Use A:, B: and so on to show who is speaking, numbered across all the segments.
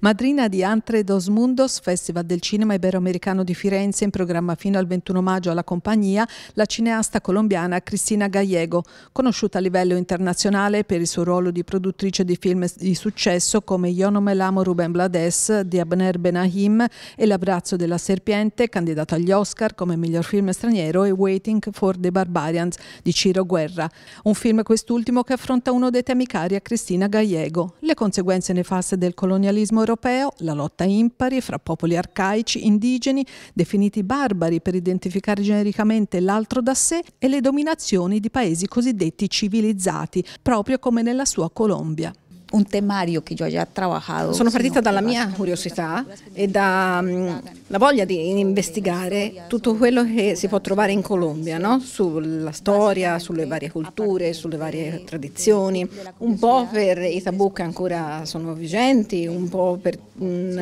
A: Madrina di Antre dos Mundos, Festival del Cinema Iberoamericano di Firenze, in programma fino al 21 maggio alla compagnia, la cineasta colombiana Cristina Gallego, conosciuta a livello internazionale per il suo ruolo di produttrice di film di successo come Io non me l'amo Ruben Blades di Abner Benahim e L'abbraccio della serpiente, candidato agli Oscar come miglior film straniero e Waiting for the Barbarians di Ciro Guerra. Un film quest'ultimo che affronta uno dei temi cari a Cristina Gallego, le conseguenze nefaste del colonialismo europeo, la lotta impari fra popoli arcaici, indigeni, definiti barbari per identificare genericamente l'altro da sé, e le dominazioni di paesi cosiddetti civilizzati, proprio come nella sua Colombia un temario che io ho già lavorato. Sono partita dalla mia curiosità e dalla
B: mm, voglia di investigare tutto quello che si può trovare in Colombia, no? sulla storia, sulle varie culture, sulle varie tradizioni, un po' per i tabù che ancora sono vigenti, un po' per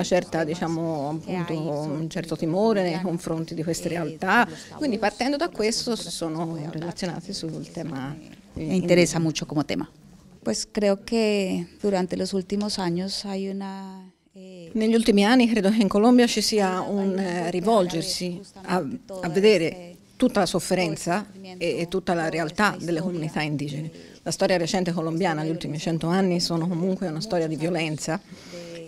B: certa, diciamo, appunto, un certo timore nei confronti di queste realtà. Quindi partendo da questo sono relazionati sul tema. Mi interessa molto come tema. Pues creo que durante los últimos años hay una eh, negli ultimi anni credo che in Colombia ci sia un eh, rivolgersi a, a, vedere tutta la sofferenza e, e, tutta la realtà delle comunità indigene. La storia recente colombiana, gli ultimi cento anni, sono comunque una storia di violenza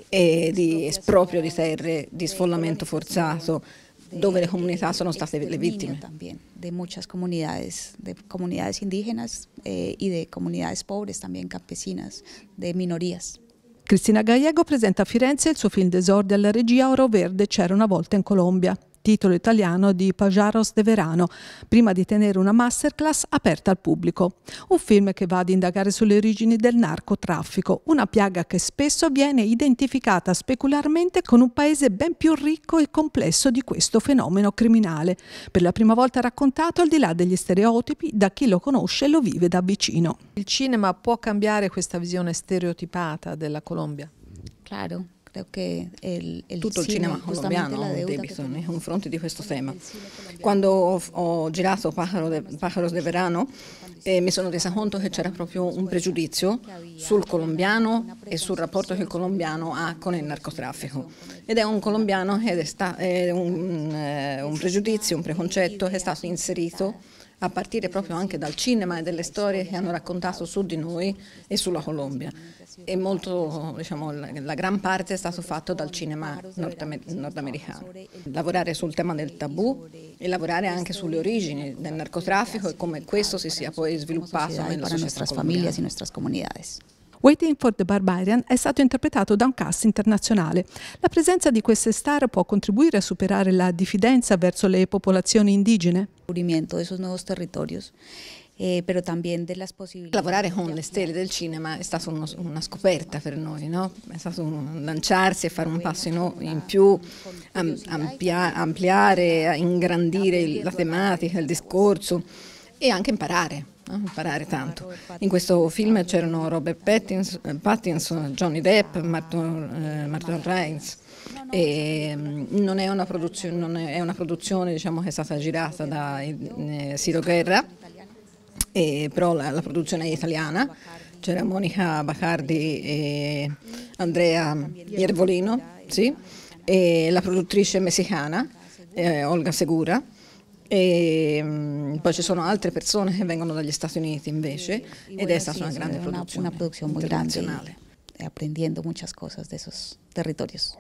B: e di esproprio di terre, di sfollamento forzato, donde las comunidades son nuestras víctimas. También de muchas comunidades, de comunidades indígenas eh, y de comunidades pobres también, campesinas,
A: de minorías. Cristina Gallego presenta a Firenze il suo film a alla regia Oro Verde C'era una volta in Colombia. titolo italiano di Pajaros de Verano, prima di tenere una masterclass aperta al pubblico. Un film che va ad indagare sulle origini del narcotraffico, una piaga che spesso viene identificata specularmente con un paese ben più ricco e complesso di questo fenomeno criminale, per la prima volta raccontato al di là degli stereotipi da chi lo conosce e lo vive da vicino. Il cinema può cambiare questa visione stereotipata della Colombia? Claro, Certo il, il Tutto il cinema colombiano Davidson
B: è un fronte di questo tema. Quando ho, ho girato de, Pájaros de Verano eh, mi sono resa conto che c'era proprio un pregiudizio sul colombiano e sul rapporto che il colombiano ha con il narcotraffico. Ed è un colombiano che è, sta, è un, eh, un pregiudizio, un preconcetto che è stato inserito a partire proprio anche dal cinema e delle storie che hanno raccontato su di noi e sulla Colombia. E molto, diciamo, la gran parte è stato fatto dal cinema nordamericano. Lavorare sul tema del tabù e lavorare anche sulle origini del narcotraffico e come questo si sia poi sviluppato nella nostra famiglia e nelle nostre comunità.
A: Waiting for the Barbarian è stato interpretato da un cast internazionale. La presenza di queste star può contribuire a superare la diffidenza verso le popolazioni indigene?
B: Eh, però también de las posibilidades. Lavorare con le stelle del cinema è stata uno, una scoperta per noi, no? è stato un, lanciarsi e fare un passo in, in più, am, ampia, ampliare, ingrandire la tematica, il discorso e anche imparare. Ah, imparare tanto. In questo film c'erano Robert Pattinson, Johnny Depp, Martin, eh, Reins. E mm, non è una produzione, non è una produzione diciamo, che è stata girata da eh, Ciro Guerra, eh, però la, la, produzione è italiana. C'era Monica Bacardi e Andrea Iervolino, sì, e la produttrice messicana eh, Olga Segura y ehm, poi ci personas altre persone de vengono dagli Stati Uniti invece ed una producción produzione, una, una muy grande,
A: aprendiendo e muchas cosas de esos territorios.